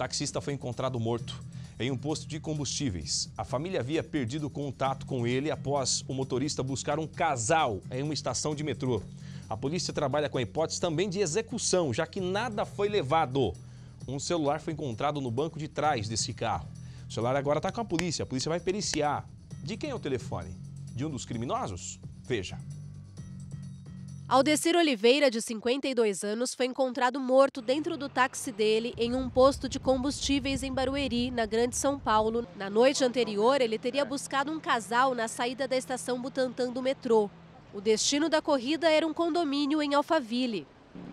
taxista foi encontrado morto em um posto de combustíveis. A família havia perdido contato com ele após o motorista buscar um casal em uma estação de metrô. A polícia trabalha com a hipótese também de execução, já que nada foi levado. Um celular foi encontrado no banco de trás desse carro. O celular agora está com a polícia. A polícia vai periciar. De quem é o telefone? De um dos criminosos? Veja. Aldecir Oliveira, de 52 anos, foi encontrado morto dentro do táxi dele em um posto de combustíveis em Barueri, na Grande São Paulo. Na noite anterior, ele teria buscado um casal na saída da estação Butantã do metrô. O destino da corrida era um condomínio em Alphaville.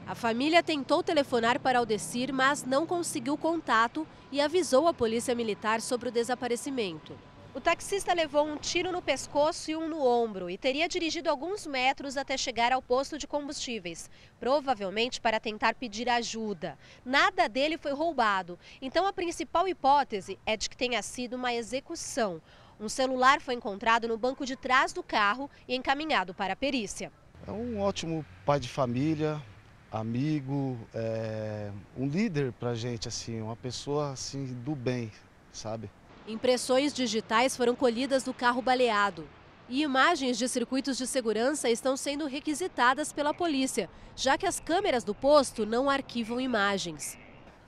A família tentou telefonar para Aldecir, mas não conseguiu contato e avisou a polícia militar sobre o desaparecimento. O taxista levou um tiro no pescoço e um no ombro e teria dirigido alguns metros até chegar ao posto de combustíveis, provavelmente para tentar pedir ajuda. Nada dele foi roubado, então a principal hipótese é de que tenha sido uma execução. Um celular foi encontrado no banco de trás do carro e encaminhado para a perícia. É um ótimo pai de família, amigo, é um líder para gente assim, uma pessoa assim do bem, sabe? Impressões digitais foram colhidas do carro baleado. E imagens de circuitos de segurança estão sendo requisitadas pela polícia, já que as câmeras do posto não arquivam imagens.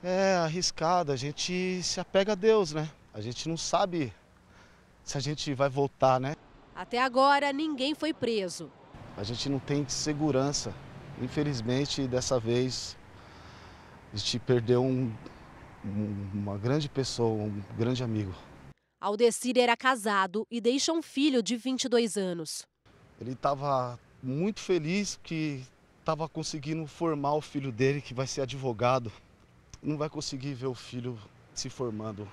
É arriscado, a gente se apega a Deus, né? A gente não sabe se a gente vai voltar, né? Até agora, ninguém foi preso. A gente não tem segurança. Infelizmente, dessa vez, a gente perdeu um, uma grande pessoa, um grande amigo. Aldecir era casado e deixa um filho de 22 anos. Ele estava muito feliz que estava conseguindo formar o filho dele, que vai ser advogado. Não vai conseguir ver o filho se formando